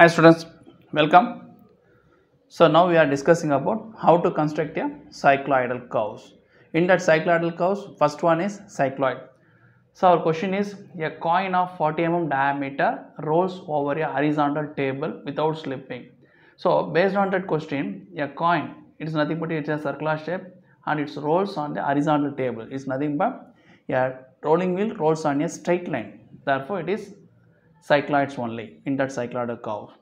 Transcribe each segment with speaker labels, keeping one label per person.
Speaker 1: Hi students, welcome. So now we are discussing about how to construct a cycloidal curves. In that cycloidal curves, first one is cycloid. So our question is a coin of 40 mm diameter rolls over a horizontal table without slipping. So based on that question, a coin it is nothing but it's a circular shape and it rolls on the horizontal table. It's nothing but a rolling wheel rolls on a straight line. Therefore, it is cycloids only in that cycloidal curve.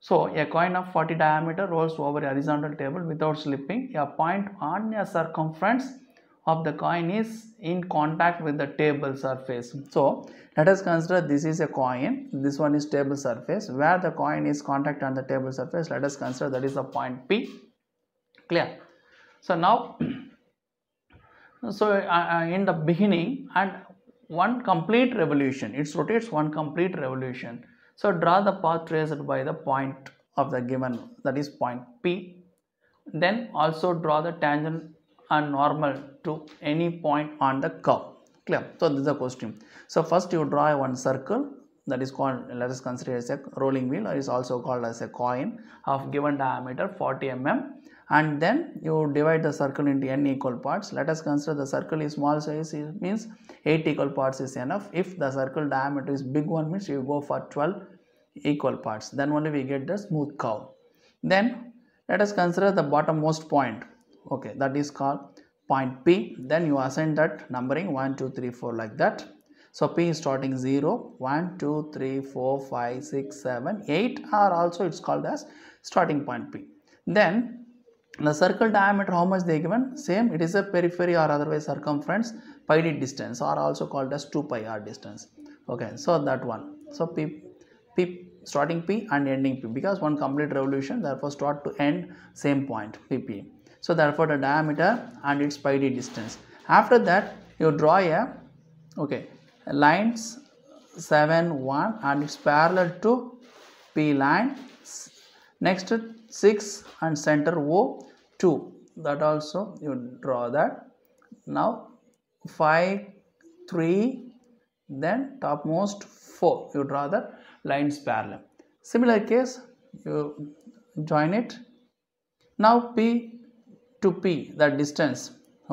Speaker 1: So a coin of 40 diameter rolls over a horizontal table without slipping. A point on a circumference of the coin is in contact with the table surface. So let us consider this is a coin, this one is table surface. Where the coin is contact on the table surface, let us consider that is the point P. Clear. So now, so uh, uh, in the beginning and one complete revolution. It rotates one complete revolution. So draw the path traced by the point of the given that is point P. Then also draw the tangent and normal to any point on the curve. Clear? So this is the question. So first you draw one circle that is called let us consider as a rolling wheel or is also called as a coin of given diameter 40 mm and then you divide the circle into n equal parts. Let us consider the circle is small size it means 8 equal parts is enough. If the circle diameter is big one means you go for 12 equal parts then only we get the smooth curve. Then let us consider the bottommost point okay that is called point P then you assign that numbering 1 2 3 4 like that. So P is starting 0, 1, 2, 3, 4, 5, 6, 7, 8 are also it's called as starting point P. Then the circle diameter how much they given same it is a periphery or otherwise circumference pi d distance or also called as 2 pi r distance okay so that one so p p starting p and ending p because one complete revolution therefore start to end same point pp so therefore the diameter and its pi d distance after that you draw a okay lines 7 1 and it's parallel to p line next 6 and center O 2 that also you draw that now 5 3 then topmost 4 you draw the lines parallel similar case you join it now P to P the distance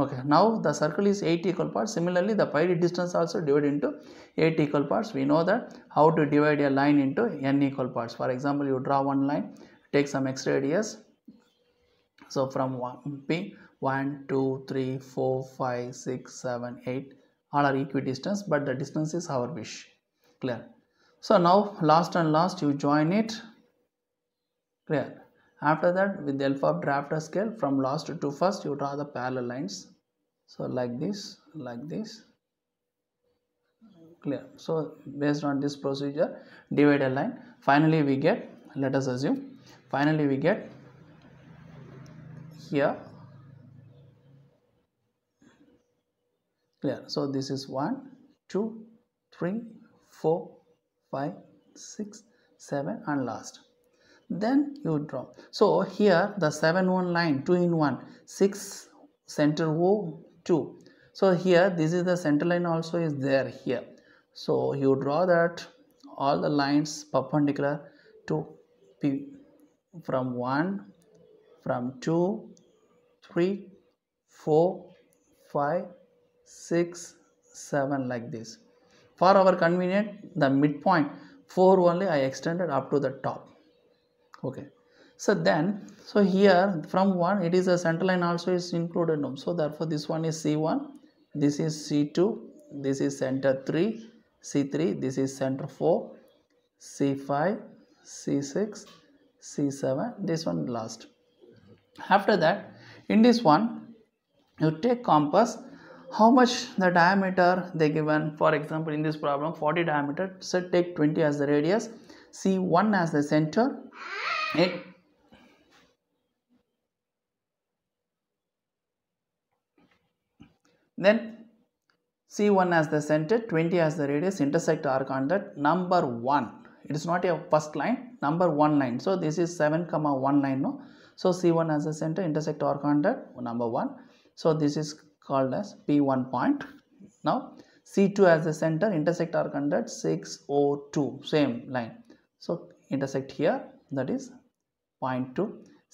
Speaker 1: okay now the circle is 8 equal parts similarly the pi distance also divided into 8 equal parts we know that how to divide a line into n equal parts for example you draw one line take some extra radius so from 1p 1 2 3 4 5 6 7 8 all are equidistant but the distance is our wish clear so now last and last you join it clear after that with the help of drafter scale from last to first you draw the parallel lines so like this like this clear so based on this procedure divide a line finally we get let us assume finally we get here clear so this is 1 2 3 4 5 6 7 and last then you draw so here the 7 1 line 2 in 1 6 center o 2 so here this is the center line also is there here so you draw that all the lines perpendicular to p from 1 from 2 3 4 5 6 7 like this for our convenient the midpoint 4 only I extended up to the top okay so then so here from 1 it is a center line also is included so therefore this one is C1 this is C2 this is center 3 C3 this is center 4 C5 C6 C7 this one last after that in this one you take compass how much the diameter they given for example in this problem 40 diameter so take 20 as the radius C1 as the center then C1 as the center 20 as the radius intersect arc on that number 1 it is not a first line number one line so this is 7 comma 1 line no so c1 as a center intersect arc100 number one so this is called as p1 point now c2 as a center intersect arc100 602 same line so intersect here that is point 2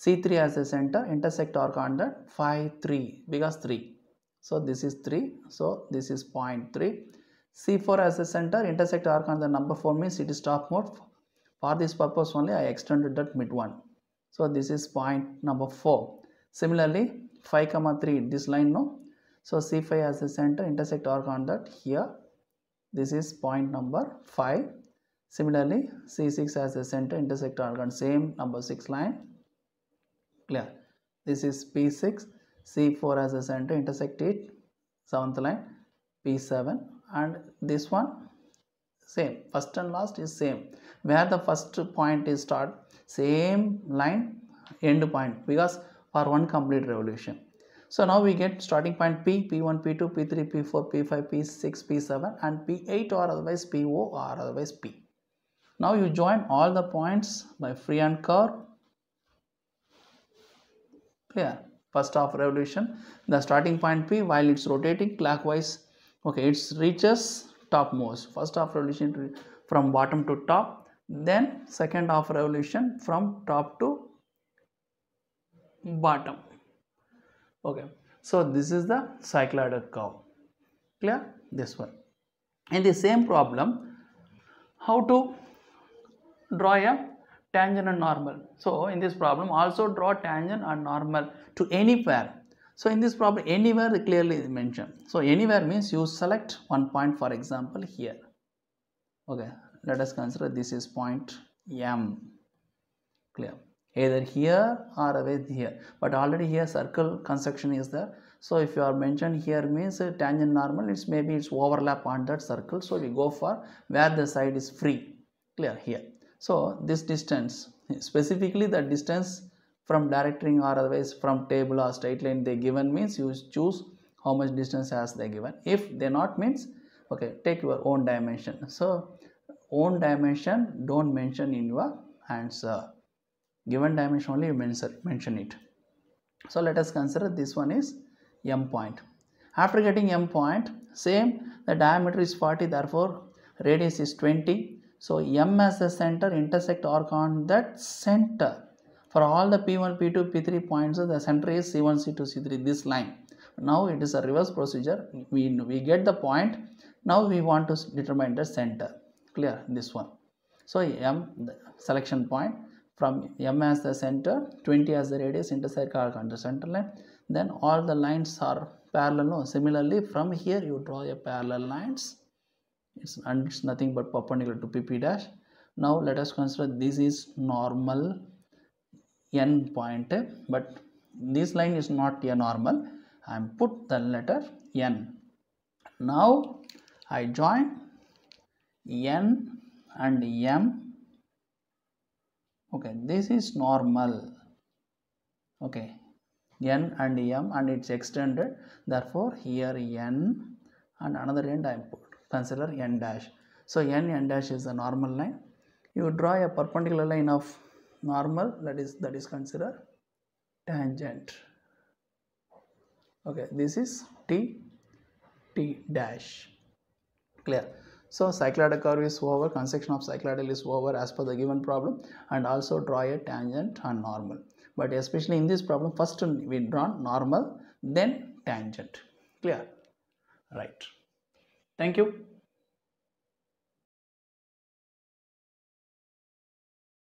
Speaker 1: c3 as a center intersect arc100 5 3 because 3 so this is 3 so this is point 3 C4 as the center intersect arc on the number 4 means it is stop mode. For this purpose only I extended that mid 1. So this is point number 4. Similarly 5 comma 3 this line no. So C5 as the center intersect arc on that here. This is point number 5. Similarly C6 as the center intersect arc on same number 6 line. Clear. This is P6. C4 as the center intersect it. Seventh line. P7 and this one same first and last is same where the first point is start same line end point because for one complete revolution so now we get starting point P, P1, P2, P3, P4, P5, P6, P7 and P8 or otherwise PO or otherwise P. Now you join all the points by free and curve. Clear. First half revolution. The starting point P while it's rotating clockwise okay it reaches topmost first half revolution from bottom to top then second half revolution from top to bottom okay so this is the cycloidal curve clear this one in the same problem how to draw a tangent and normal so in this problem also draw tangent and normal to any pair so in this problem anywhere clearly is mentioned. So anywhere means you select one point for example here. Okay, let us consider this is point M. Clear. Either here or away here. But already here circle construction is there. So if you are mentioned here means tangent normal, it's maybe it's overlap on that circle. So we go for where the side is free. Clear here. So this distance, specifically the distance from directing or otherwise from table or straight line they given means you choose how much distance has they given if they not means okay take your own dimension so own dimension don't mention in your answer given dimension only mention it so let us consider this one is m point after getting m point same the diameter is 40 therefore radius is 20 so m as the center intersect arc on that center for all the P1, P2, P3 points, the center is C1, C2, C3, this line. Now it is a reverse procedure. We, we get the point. Now we want to determine the center. Clear? This one. So M, the selection point from M as the center, 20 as the radius, intersect arc the center line. Then all the lines are parallel. No? Similarly, from here you draw a parallel lines. It's, and it's nothing but perpendicular to PP dash. Now let us consider this is normal n point but this line is not a normal I am put the letter n now I join n and m okay this is normal okay n and m and it's extended therefore here n and another end I am put consider n dash so n n dash is the normal line you draw a perpendicular line of normal that is that is considered tangent okay this is t t dash clear so cycloidal curve is over construction of cycloidal is over as per the given problem and also draw a tangent and normal but especially in this problem first we draw normal then tangent clear right thank you